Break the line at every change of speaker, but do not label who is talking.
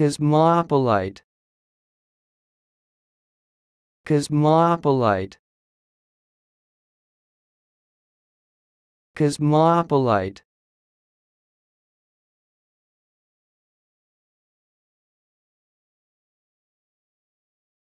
Cosmopolite Cosmopolite Cosmopolite